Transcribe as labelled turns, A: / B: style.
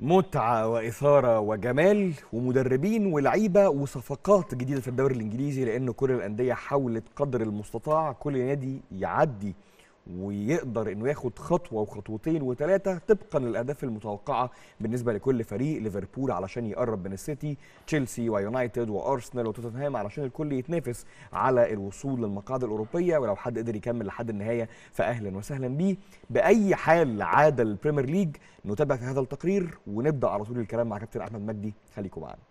A: متعة وإثارة وجمال ومدربين ولعيبة وصفقات جديدة في الدوري الإنجليزي لأن كل الأندية حاولت قدر المستطاع كل نادي يعدي ويقدر انه ياخد خطوه وخطوتين وثلاثه طبقا للاهداف المتوقعه بالنسبه لكل فريق ليفربول علشان يقرب من السيتي تشيلسي ويونايتد وارسنال وتوتنهام علشان الكل يتنافس على الوصول للمقاعد الاوروبيه ولو حد قدر يكمل لحد النهايه فاهلا وسهلا بيه باي حال عاد البريمير ليج نتابع في هذا التقرير ونبدا على طول الكلام مع كابتن احمد مجدي خليكم معانا